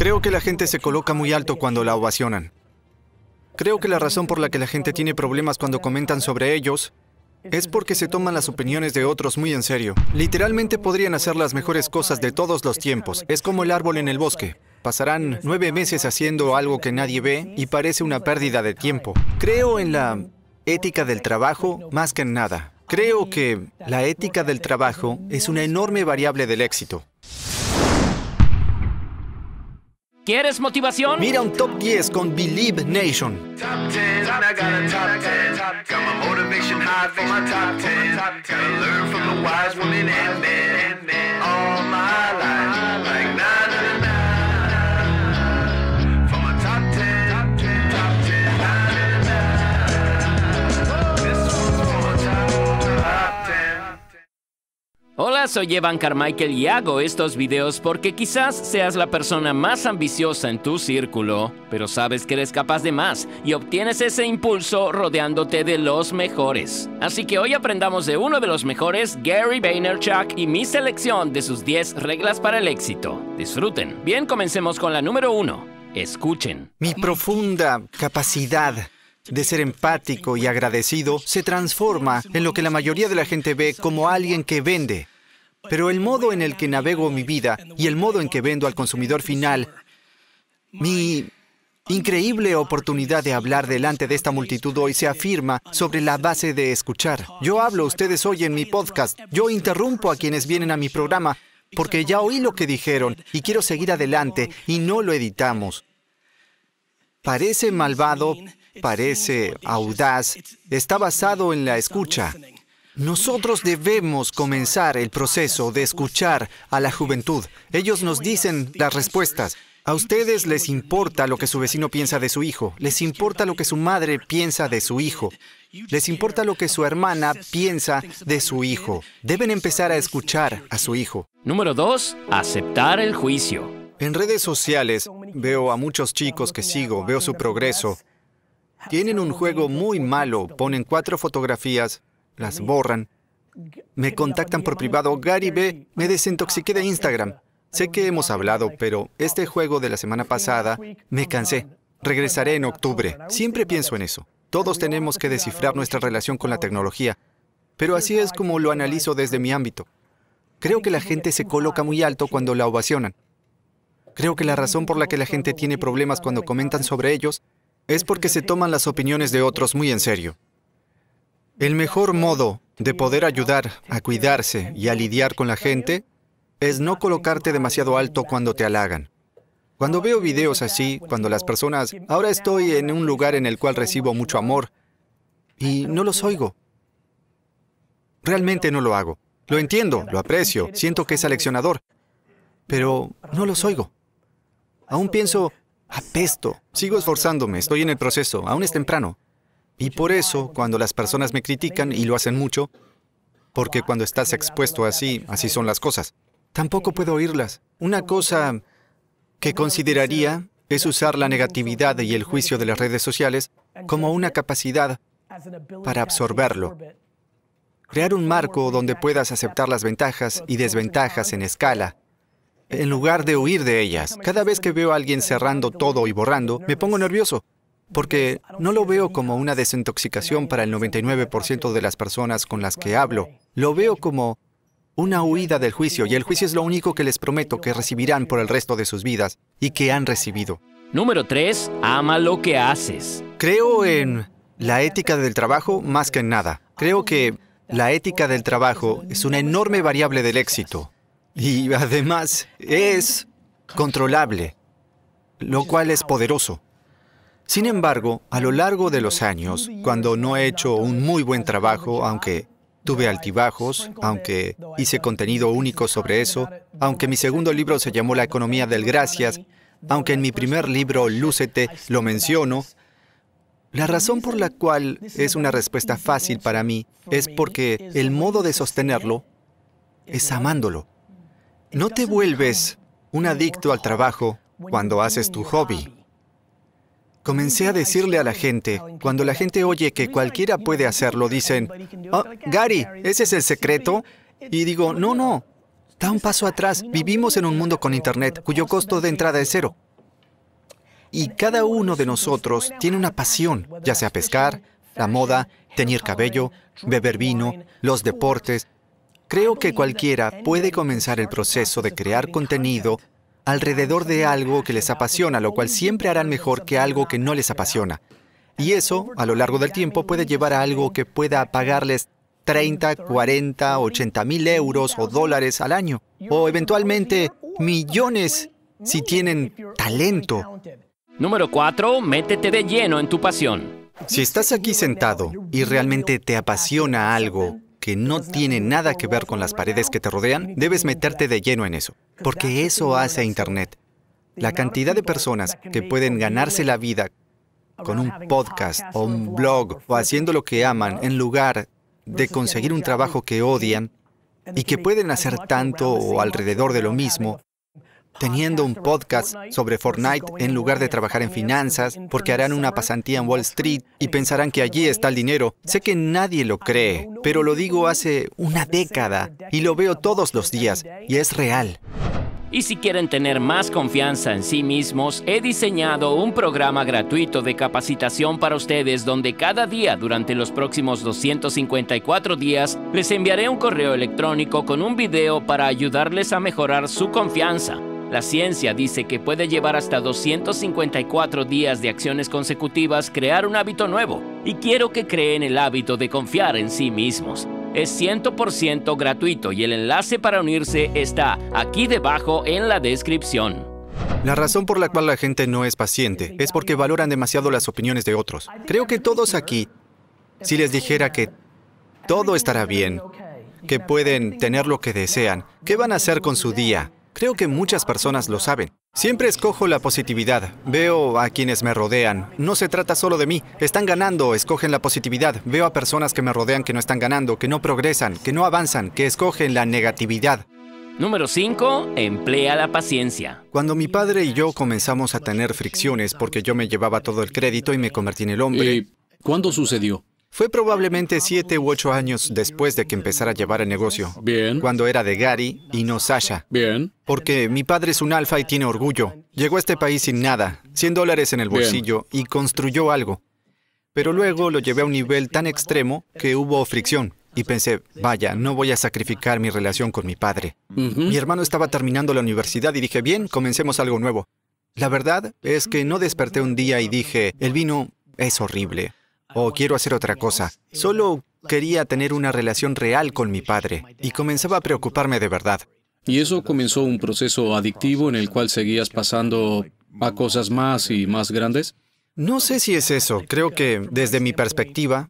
Creo que la gente se coloca muy alto cuando la ovacionan. Creo que la razón por la que la gente tiene problemas cuando comentan sobre ellos es porque se toman las opiniones de otros muy en serio. Literalmente podrían hacer las mejores cosas de todos los tiempos. Es como el árbol en el bosque. Pasarán nueve meses haciendo algo que nadie ve y parece una pérdida de tiempo. Creo en la ética del trabajo más que en nada. Creo que la ética del trabajo es una enorme variable del éxito. ¿Quieres motivación? Mira un top 10 con Believe Nation. Top 10, top 10. motivation my top 10. Gotta learn from the wise women and men. Soy llevan Carmichael y hago estos videos porque quizás seas la persona más ambiciosa en tu círculo, pero sabes que eres capaz de más y obtienes ese impulso rodeándote de los mejores. Así que hoy aprendamos de uno de los mejores, Gary Vaynerchuk, y mi selección de sus 10 reglas para el éxito. Disfruten. Bien, comencemos con la número 1. Escuchen. Mi profunda capacidad de ser empático y agradecido se transforma en lo que la mayoría de la gente ve como alguien que vende. Pero el modo en el que navego mi vida y el modo en que vendo al consumidor final, mi increíble oportunidad de hablar delante de esta multitud hoy se afirma sobre la base de escuchar. Yo hablo ustedes hoy en mi podcast, yo interrumpo a quienes vienen a mi programa porque ya oí lo que dijeron y quiero seguir adelante y no lo editamos. Parece malvado, parece audaz, está basado en la escucha. Nosotros debemos comenzar el proceso de escuchar a la juventud. Ellos nos dicen las respuestas. A ustedes les importa lo que su vecino piensa de su hijo, les importa lo que su madre piensa de su hijo, les importa lo que su hermana piensa de su hijo. Deben empezar a escuchar a su hijo. Número dos, aceptar el juicio. En redes sociales veo a muchos chicos que sigo, veo su progreso. Tienen un juego muy malo, ponen cuatro fotografías las borran. Me contactan por privado, Gary B, me desintoxiqué de ah, Instagram. Sé que hemos ah, hablado, pero este juego de la semana pasada me cansé. Regresaré en octubre. Siempre pienso en eso. Todos tenemos que descifrar nuestra relación con la tecnología, pero así es como lo analizo desde mi ámbito. Creo que la gente se coloca muy alto cuando la ovacionan. Creo que la razón por la que la gente tiene problemas cuando comentan sobre ellos es porque se toman las opiniones de otros muy en serio. El mejor modo de poder ayudar a cuidarse y a lidiar con la gente es no colocarte demasiado alto cuando te halagan. Cuando veo videos así, cuando las personas, ahora estoy en un lugar en el cual recibo mucho amor y no los oigo. Realmente no lo hago. Lo entiendo, lo aprecio, siento que es aleccionador, pero no los oigo. Aún pienso, apesto, sigo esforzándome, estoy en el proceso, aún es temprano. Y por eso, cuando las personas me critican, y lo hacen mucho, porque cuando estás expuesto así, así son las cosas, tampoco puedo oírlas. Una cosa que consideraría es usar la negatividad y el juicio de las redes sociales como una capacidad para absorberlo. Crear un marco donde puedas aceptar las ventajas y desventajas en escala, en lugar de huir de ellas. Cada vez que veo a alguien cerrando todo y borrando, me pongo nervioso porque no lo veo como una desintoxicación para el 99% de las personas con las que hablo. Lo veo como una huida del juicio, y el juicio es lo único que les prometo que recibirán por el resto de sus vidas y que han recibido. Número 3. Ama lo que haces. Creo en la ética del trabajo más que en nada. Creo que la ética del trabajo es una enorme variable del éxito y además es controlable, lo cual es poderoso. Sin embargo, a lo largo de los años, cuando no he hecho un muy buen trabajo, aunque tuve altibajos, aunque hice contenido único sobre eso, aunque mi segundo libro se llamó La economía del gracias, aunque en mi primer libro, Lúcete, lo menciono, la razón por la cual es una respuesta fácil para mí es porque el modo de sostenerlo es amándolo. No te vuelves un adicto al trabajo cuando haces tu hobby. Comencé a decirle a la gente, cuando la gente oye que cualquiera puede hacerlo, dicen, ah, Gary, ese es el secreto. Y digo, no, no, da un paso atrás. Vivimos en un mundo con Internet cuyo costo de entrada es cero. Y cada uno de nosotros tiene una pasión, ya sea pescar, la moda, teñir cabello, beber vino, los deportes. Creo que cualquiera puede comenzar el proceso de crear contenido alrededor de algo que les apasiona, lo cual siempre harán mejor que algo que no les apasiona. Y eso, a lo largo del tiempo, puede llevar a algo que pueda pagarles 30, 40, 80 mil euros o dólares al año, o eventualmente millones si tienen talento. Número 4. Métete de lleno en tu pasión. Si estás aquí sentado y realmente te apasiona algo, que no tiene nada que ver con las paredes que te rodean, debes meterte de lleno en eso, porque eso hace Internet. La cantidad de personas que pueden ganarse la vida con un podcast o un blog o haciendo lo que aman en lugar de conseguir un trabajo que odian y que pueden hacer tanto o alrededor de lo mismo teniendo un podcast sobre Fortnite en lugar de trabajar en finanzas, porque harán una pasantía en Wall Street y pensarán que allí está el dinero. Sé que nadie lo cree, pero lo digo hace una década y lo veo todos los días y es real. Y si quieren tener más confianza en sí mismos, he diseñado un programa gratuito de capacitación para ustedes donde cada día durante los próximos 254 días les enviaré un correo electrónico con un video para ayudarles a mejorar su confianza. La ciencia dice que puede llevar hasta 254 días de acciones consecutivas crear un hábito nuevo y quiero que creen el hábito de confiar en sí mismos. Es 100% gratuito y el enlace para unirse está aquí debajo en la descripción. La razón por la cual la gente no es paciente es porque valoran demasiado las opiniones de otros. Creo que todos aquí, si les dijera que todo estará bien, que pueden tener lo que desean, ¿qué van a hacer con su día? Creo que muchas personas lo saben. Siempre escojo la positividad. Veo a quienes me rodean. No se trata solo de mí. Están ganando, escogen la positividad. Veo a personas que me rodean que no están ganando, que no progresan, que no avanzan, que escogen la negatividad. Número 5. Emplea la paciencia. Cuando mi padre y yo comenzamos a tener fricciones porque yo me llevaba todo el crédito y me convertí en el hombre. ¿Cuándo sucedió? Fue probablemente siete u ocho años después de que empezara a llevar el negocio. Bien. Cuando era de Gary y no Sasha. Bien. Porque mi padre es un alfa y tiene orgullo. Llegó a este país sin nada, 100 dólares en el bolsillo y construyó algo. Pero luego lo llevé a un nivel tan extremo que hubo fricción. Y pensé, vaya, no voy a sacrificar mi relación con mi padre. Mi hermano estaba terminando la universidad y dije, bien, comencemos algo nuevo. La verdad es que no desperté un día y dije, el vino es horrible o oh, quiero hacer otra cosa. Solo quería tener una relación real con mi padre y comenzaba a preocuparme de verdad. Y eso comenzó un proceso adictivo en el cual seguías pasando a cosas más y más grandes. No sé si es eso. Creo que, desde mi perspectiva,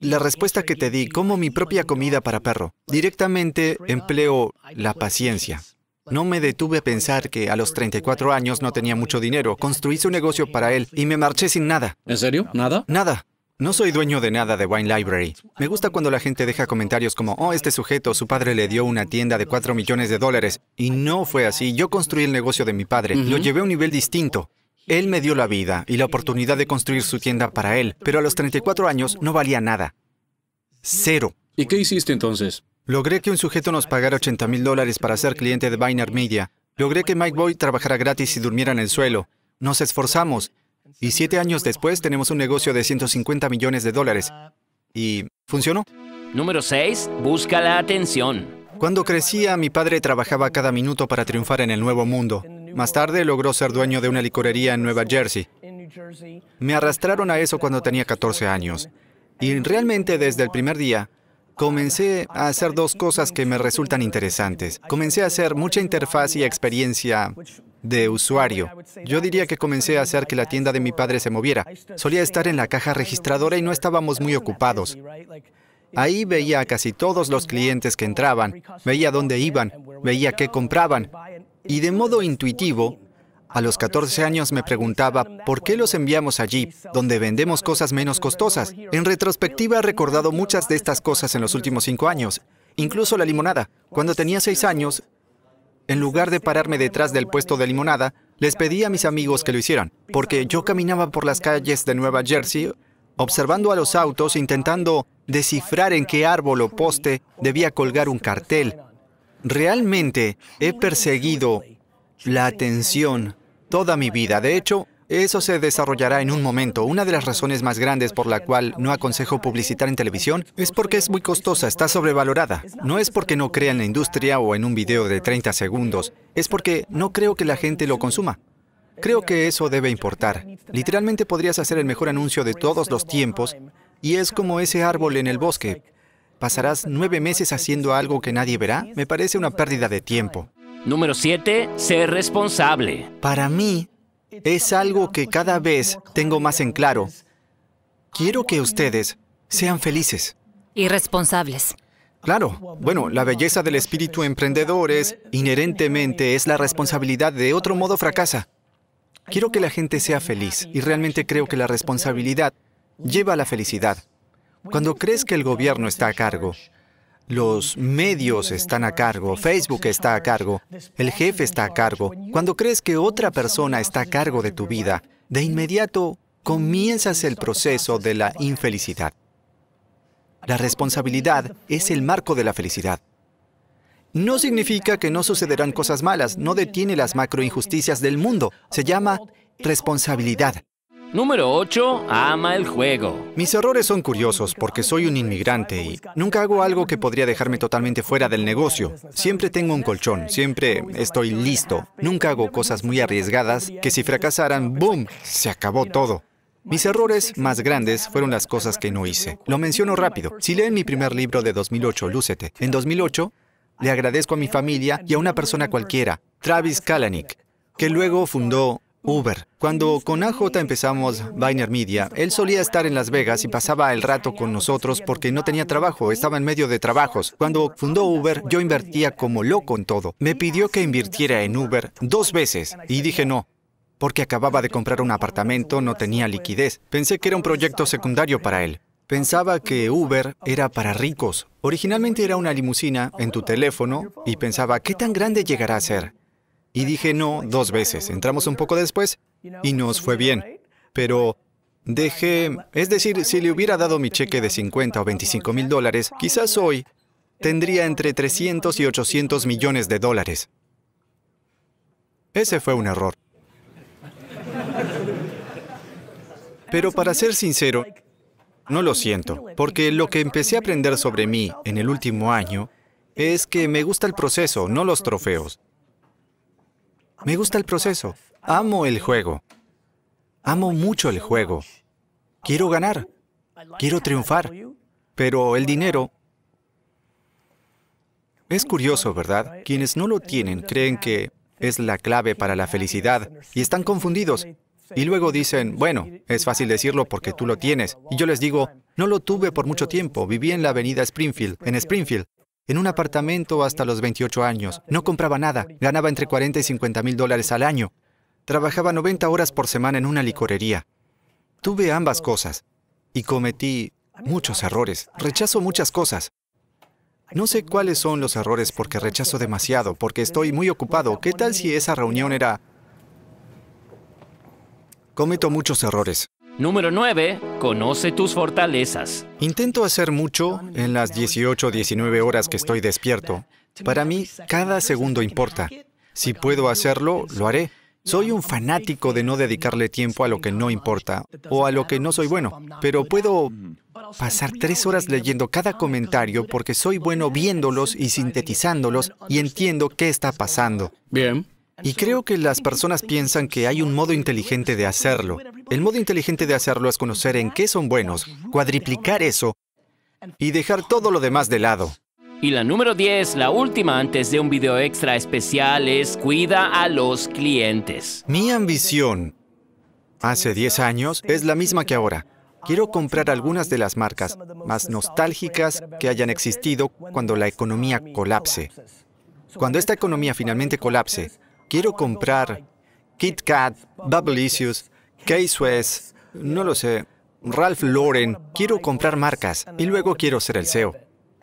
la respuesta que te di, como mi propia comida para perro, directamente empleo la paciencia. No me detuve a pensar que a los 34 años no tenía mucho dinero, construí su negocio para él y me marché sin nada. ¿En serio? ¿Nada? Nada. No soy dueño de nada de Wine Library. Me gusta cuando la gente deja comentarios como, oh, este sujeto, su padre le dio una tienda de 4 millones de dólares. Y no fue así. Yo construí el negocio de mi padre. Lo llevé a un nivel distinto. Él me dio la vida y la oportunidad de construir su tienda para él, pero a los 34 años no valía nada. Cero. ¿Y qué hiciste entonces? Logré que un sujeto nos pagara 80 mil dólares para ser cliente de Wine Media. Logré que Mike Boyd trabajara gratis y durmiera en el suelo. Nos esforzamos. Y siete años después tenemos un negocio de 150 millones de dólares. Y funcionó. Número 6. Busca la atención. Cuando crecía, mi padre trabajaba cada minuto para triunfar en el Nuevo Mundo. Más tarde logró ser dueño de una licorería en Nueva Jersey. Me arrastraron a eso cuando tenía 14 años. Y realmente desde el primer día, comencé a hacer dos cosas que me resultan interesantes. Comencé a hacer mucha interfaz y experiencia de usuario. Yo diría que comencé a hacer que la tienda de mi padre se moviera. Solía estar en la caja registradora y no estábamos muy ocupados. Ahí veía a casi todos los clientes que entraban, veía dónde iban, veía qué compraban. Y de modo intuitivo, a los 14 años me preguntaba, ¿por qué los enviamos allí, donde vendemos cosas menos costosas? En retrospectiva he recordado muchas de estas cosas en los últimos cinco años, incluso la limonada. Cuando tenía seis años, en lugar de pararme detrás del puesto de limonada, les pedí a mis amigos que lo hicieran, porque yo caminaba por las calles de Nueva Jersey observando a los autos, intentando descifrar en qué árbol o poste debía colgar un cartel. Realmente he perseguido la atención toda mi vida. De hecho, eso se desarrollará en un momento. Una de las razones más grandes por la cual no aconsejo publicitar en televisión es porque es muy costosa, está sobrevalorada. No es porque no crea en la industria o en un video de 30 segundos, es porque no creo que la gente lo consuma. Creo que eso debe importar. Literalmente podrías hacer el mejor anuncio de todos los tiempos y es como ese árbol en el bosque. ¿Pasarás nueve meses haciendo algo que nadie verá? Me parece una pérdida de tiempo. Número 7. Ser responsable. Para mí, es algo que cada vez tengo más en claro. Quiero que ustedes sean felices. Y responsables. Claro, bueno, la belleza del espíritu emprendedor es, inherentemente, es la responsabilidad, de otro modo fracasa. Quiero que la gente sea feliz y realmente creo que la responsabilidad lleva a la felicidad. Cuando crees que el gobierno está a cargo, los medios están a cargo, Facebook está a cargo, el jefe está a cargo. Cuando crees que otra persona está a cargo de tu vida, de inmediato comienzas el proceso de la infelicidad. La responsabilidad es el marco de la felicidad. No significa que no sucederán cosas malas, no detiene las macroinjusticias del mundo. Se llama responsabilidad. Número 8. Ama el juego. Mis errores son curiosos porque soy un inmigrante y nunca hago algo que podría dejarme totalmente fuera del negocio. Siempre tengo un colchón, siempre estoy listo. Nunca hago cosas muy arriesgadas que si fracasaran, ¡boom!, se acabó todo. Mis errores más grandes fueron las cosas que no hice. Lo menciono rápido. Si leen mi primer libro de 2008, Lúcete, en 2008 le agradezco a mi familia y a una persona cualquiera, Travis Kalanick, que luego fundó Uber. Cuando con AJ empezamos Biner Media, él solía estar en Las Vegas y pasaba el rato con nosotros porque no tenía trabajo, estaba en medio de trabajos. Cuando fundó Uber, yo invertía como loco en todo. Me pidió que invirtiera en Uber dos veces y dije no, porque acababa de comprar un apartamento, no tenía liquidez. Pensé que era un proyecto secundario para él. Pensaba que Uber era para ricos. Originalmente era una limusina en tu teléfono y pensaba, ¿qué tan grande llegará a ser? Y dije no dos veces. Entramos un poco después y nos fue bien. Pero dejé, es decir, si le hubiera dado mi cheque de 50 o 25 mil dólares, quizás hoy tendría entre 300 y 800 millones de dólares. Ese fue un error. Pero para ser sincero, no lo siento, porque lo que empecé a aprender sobre mí en el último año es que me gusta el proceso, no los trofeos. Me gusta el proceso. Amo el juego. Amo mucho el juego. Quiero ganar. Quiero triunfar. Pero el dinero... Es curioso, ¿verdad? Quienes no lo tienen creen que es la clave para la felicidad y están confundidos. Y luego dicen, bueno, es fácil decirlo porque tú lo tienes. Y yo les digo, no lo tuve por mucho tiempo. Viví en la avenida Springfield, en Springfield en un apartamento hasta los 28 años. No compraba nada, ganaba entre 40 y 50 mil dólares al año. Trabajaba 90 horas por semana en una licorería. Tuve ambas cosas y cometí muchos errores. Rechazo muchas cosas. No sé cuáles son los errores porque rechazo demasiado, porque estoy muy ocupado. ¿Qué tal si esa reunión era... Cometo muchos errores. Número 9. Conoce tus fortalezas. Intento hacer mucho en las 18 o 19 horas que estoy despierto. Para mí, cada segundo importa. Si puedo hacerlo, lo haré. Soy un fanático de no dedicarle tiempo a lo que no importa o a lo que no soy bueno, pero puedo pasar tres horas leyendo cada comentario porque soy bueno viéndolos y sintetizándolos y entiendo qué está pasando. Bien. Y creo que las personas piensan que hay un modo inteligente de hacerlo, el modo inteligente de hacerlo es conocer en qué son buenos, cuadriplicar eso y dejar todo lo demás de lado. Y la número 10, la última antes de un video extra especial, es cuida a los clientes. Mi ambición hace 10 años es la misma que ahora. Quiero comprar algunas de las marcas más nostálgicas que hayan existido cuando la economía colapse. Cuando esta economía finalmente colapse, quiero comprar Kit Kat, Bubble Issues, Kay no lo sé, Ralph Lauren, quiero comprar marcas y luego quiero ser el CEO.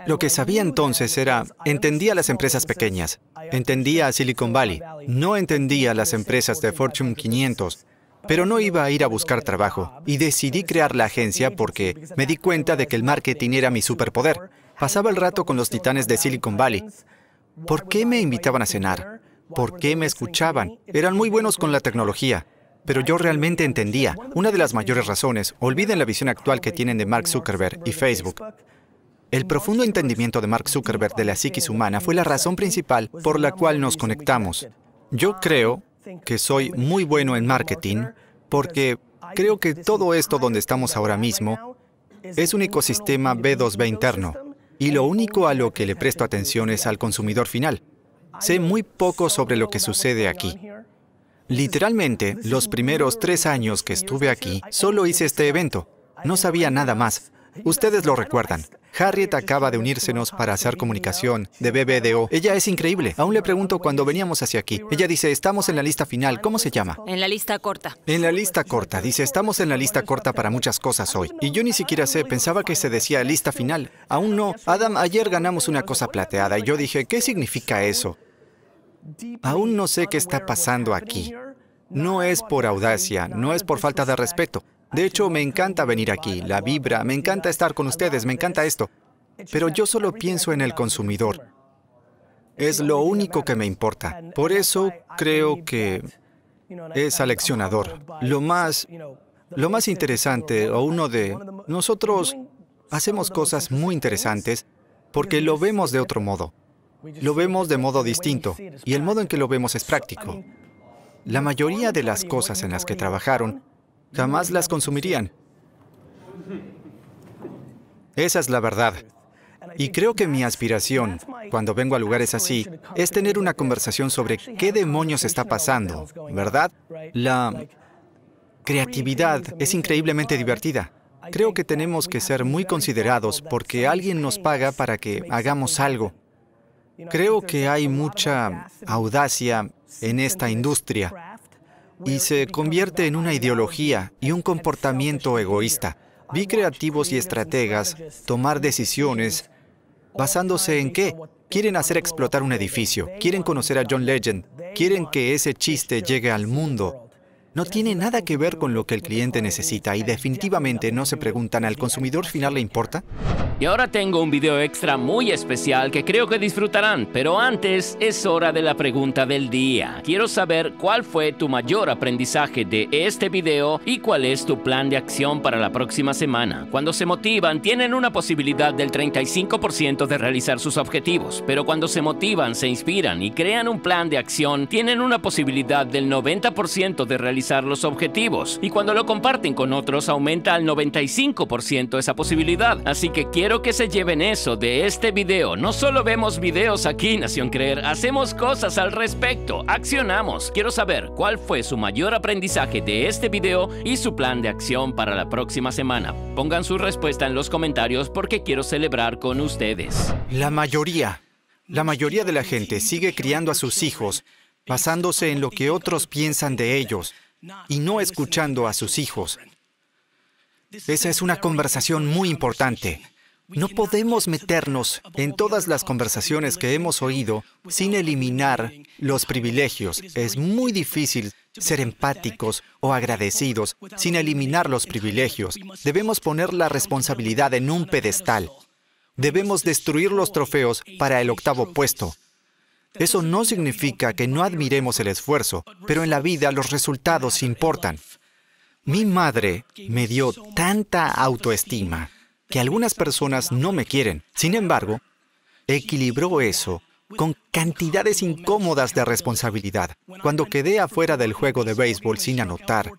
Lo que sabía entonces era, entendía las empresas pequeñas, entendía a Silicon Valley, no entendía las empresas de Fortune 500, pero no iba a ir a buscar trabajo y decidí crear la agencia porque me di cuenta de que el marketing era mi superpoder. Pasaba el rato con los titanes de Silicon Valley. ¿Por qué me invitaban a cenar? ¿Por qué me escuchaban? Eran muy buenos con la tecnología. Pero yo realmente entendía, una de las mayores razones, olviden la visión actual que tienen de Mark Zuckerberg y Facebook, el profundo entendimiento de Mark Zuckerberg de la psiquis humana fue la razón principal por la cual nos conectamos. Yo creo que soy muy bueno en marketing porque creo que todo esto donde estamos ahora mismo es un ecosistema B2B interno y lo único a lo que le presto atención es al consumidor final. Sé muy poco sobre lo que sucede aquí. Literalmente, los primeros tres años que estuve aquí, solo hice este evento. No sabía nada más. Ustedes lo recuerdan. Harriet acaba de unírsenos para hacer comunicación de BBDO. Ella es increíble. Aún le pregunto cuando veníamos hacia aquí. Ella dice, estamos en la lista final. ¿Cómo se llama? En la lista corta. En la lista corta. Dice, estamos en la lista corta para muchas cosas hoy. Y yo ni siquiera sé, pensaba que se decía lista final. Aún no. Adam, ayer ganamos una cosa plateada y yo dije, ¿qué significa eso? Aún no sé qué está pasando aquí. No es por audacia, no es por falta de respeto. De hecho, me encanta venir aquí, la vibra, me encanta estar con ustedes, me encanta esto. Pero yo solo pienso en el consumidor. Es lo único que me importa. Por eso creo que es aleccionador. Lo más, lo más interesante o uno de... Nosotros hacemos cosas muy interesantes porque lo vemos de otro modo. Lo vemos de modo distinto y el modo en que lo vemos es práctico. La mayoría de las cosas en las que trabajaron jamás las consumirían. Esa es la verdad. Y creo que mi aspiración, cuando vengo a lugares así, es tener una conversación sobre qué demonios está pasando, ¿verdad? La creatividad es increíblemente divertida. Creo que tenemos que ser muy considerados porque alguien nos paga para que hagamos algo Creo que hay mucha audacia en esta industria y se convierte en una ideología y un comportamiento egoísta. Vi creativos y estrategas tomar decisiones basándose en qué. Quieren hacer explotar un edificio, quieren conocer a John Legend, quieren que ese chiste llegue al mundo no tiene nada que ver con lo que el cliente necesita y definitivamente no se preguntan al consumidor final le importa. Y ahora tengo un video extra muy especial que creo que disfrutarán, pero antes es hora de la pregunta del día. Quiero saber cuál fue tu mayor aprendizaje de este video y cuál es tu plan de acción para la próxima semana. Cuando se motivan tienen una posibilidad del 35% de realizar sus objetivos, pero cuando se motivan, se inspiran y crean un plan de acción, tienen una posibilidad del 90% de realizar los objetivos y cuando lo comparten con otros aumenta al 95% esa posibilidad. Así que quiero que se lleven eso de este video. No solo vemos videos aquí, Nación Creer, hacemos cosas al respecto, accionamos. Quiero saber cuál fue su mayor aprendizaje de este video y su plan de acción para la próxima semana. Pongan su respuesta en los comentarios porque quiero celebrar con ustedes. La mayoría, la mayoría de la gente sigue criando a sus hijos basándose en lo que otros piensan de ellos, y no escuchando a sus hijos. Esa es una conversación muy importante. No podemos meternos en todas las conversaciones que hemos oído sin eliminar los privilegios. Es muy difícil ser empáticos o agradecidos sin eliminar los privilegios. Debemos poner la responsabilidad en un pedestal. Debemos destruir los trofeos para el octavo puesto. Eso no significa que no admiremos el esfuerzo, pero en la vida los resultados importan. Mi madre me dio tanta autoestima que algunas personas no me quieren. Sin embargo, equilibró eso con cantidades incómodas de responsabilidad. Cuando quedé afuera del juego de béisbol sin anotar,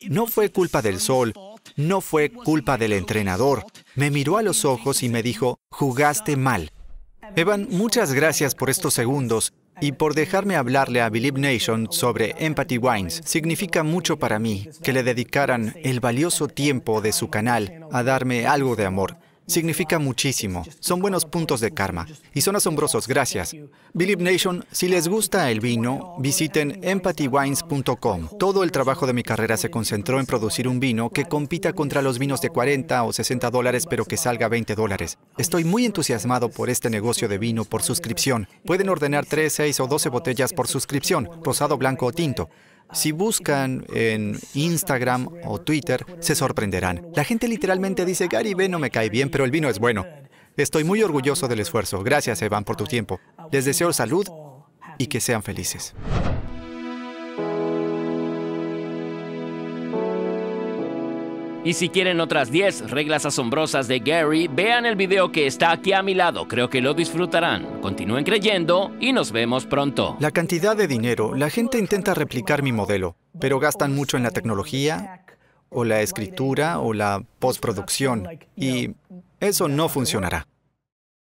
no fue culpa del sol, no fue culpa del entrenador. Me miró a los ojos y me dijo, jugaste mal. Evan, muchas gracias por estos segundos y por dejarme hablarle a Believe Nation sobre Empathy Wines. Significa mucho para mí que le dedicaran el valioso tiempo de su canal a darme algo de amor significa muchísimo. Son buenos puntos de karma y son asombrosos. Gracias. Believe Nation, si les gusta el vino, visiten empathywines.com. Todo el trabajo de mi carrera se concentró en producir un vino que compita contra los vinos de 40 o 60 dólares, pero que salga 20 dólares. Estoy muy entusiasmado por este negocio de vino por suscripción. Pueden ordenar 3, 6 o 12 botellas por suscripción, rosado, blanco o tinto. Si buscan en Instagram o Twitter, se sorprenderán. La gente literalmente dice, Gary ve, no me cae bien, pero el vino es bueno. Estoy muy orgulloso del esfuerzo. Gracias, Evan, por tu tiempo. Les deseo salud y que sean felices. Y si quieren otras 10 reglas asombrosas de Gary, vean el video que está aquí a mi lado, creo que lo disfrutarán. Continúen creyendo y nos vemos pronto. La cantidad de dinero, la gente intenta replicar mi modelo, pero gastan mucho en la tecnología o la escritura o la postproducción y eso no funcionará.